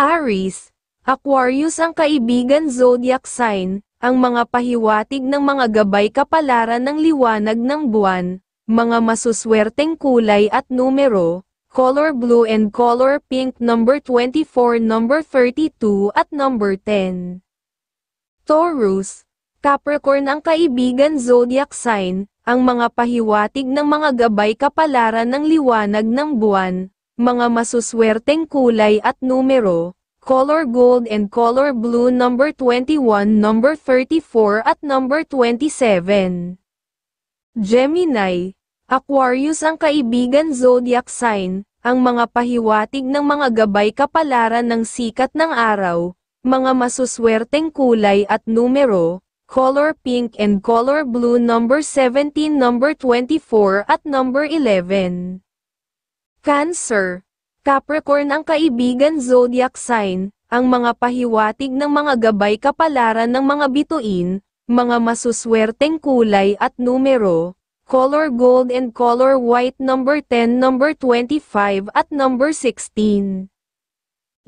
Aries, Aquarius ang kaibigan zodiac sign, ang mga pahiwatig ng mga gabay kapalaran ng liwanag ng buwan, mga masuswerteng kulay at numero, color blue and color pink number 24, number 32 at number 10. Taurus, Capricorn ang kaibigan zodiac sign, ang mga pahiwatig ng mga gabay kapalaran ng liwanag ng buwan, mga masuswerteng kulay at numero, color gold and color blue number 21, number 34 at number 27. Gemini, Aquarius ang kaibigan zodiac sign, ang mga pahiwatig ng mga gabay kapalaran ng sikat ng araw, mga masuswerteng kulay at numero, color pink and color blue number 17, number 24 at number 11. Cancer, Capricorn ang kaibigan zodiac sign, ang mga pahiwatig ng mga gabay kapalaran ng mga bituin, mga masuswerteng kulay at numero, color gold and color white number 10, number 25 at number 16.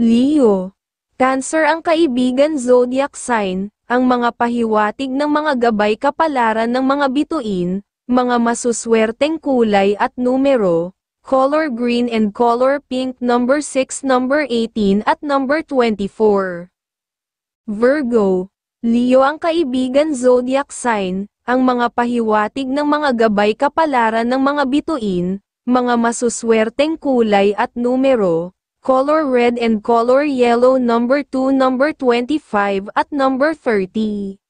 Leo, Cancer ang kaibigan zodiac sign, ang mga pahiwatig ng mga gabay kapalaran ng mga bituin, mga masuswerteng kulay at numero, color green and color pink number 6 number 18 at number 24. Virgo, Leo ang kaibigan zodiac sign, ang mga pahiwatig ng mga gabay kapalaran ng mga bituin, mga masuswerteng kulay at numero, color red and color yellow number 2 number 25 at number 30.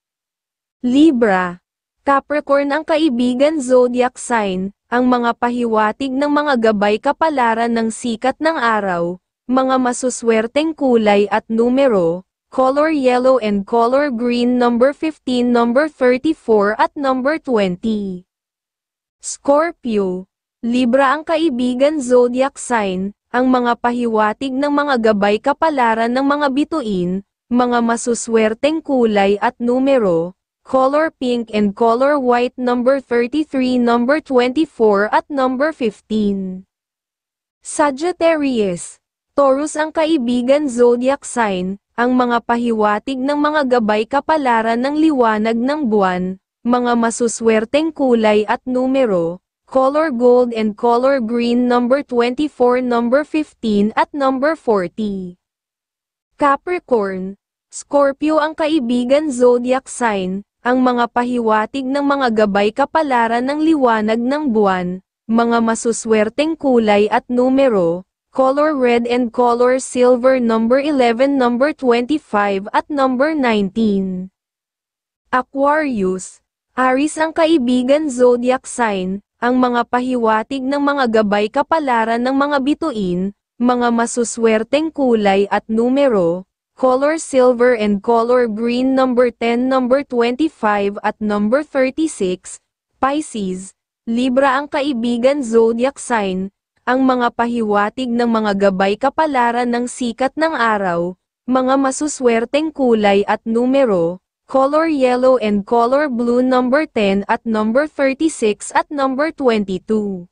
Libra Capricorn ang kaibigan zodiac sign, ang mga pahiwatig ng mga gabay kapalaran ng sikat ng araw, mga masuswerteng kulay at numero, color yellow and color green number 15 number 34 at number 20. Scorpio, Libra ang kaibigan zodiac sign, ang mga pahiwatig ng mga gabay kapalaran ng mga bituin, mga masuswerteng kulay at numero, color pink and color white number 33, number 24 at number 15. Sagittarius, Taurus ang kaibigan zodiac sign, ang mga pahiwatig ng mga gabay kapalaran ng liwanag ng buwan, mga masuswerteng kulay at numero, color gold and color green number 24, number 15 at number 40. Capricorn, Scorpio ang kaibigan zodiac sign, ang mga pahiwatig ng mga gabay kapalaran ng liwanag ng buwan, mga masuswerteng kulay at numero, color red and color silver number 11 number 25 at number 19. Aquarius, Aris ang kaibigan zodiac sign, ang mga pahiwatig ng mga gabay kapalaran ng mga bituin, mga masuswerteng kulay at numero, color silver and color green number 10, number 25 at number 36, Pisces, Libra ang kaibigan zodiac sign, ang mga pahiwatig ng mga gabay kapalaran ng sikat ng araw, mga masuswerteng kulay at numero, color yellow and color blue number 10 at number 36 at number 22.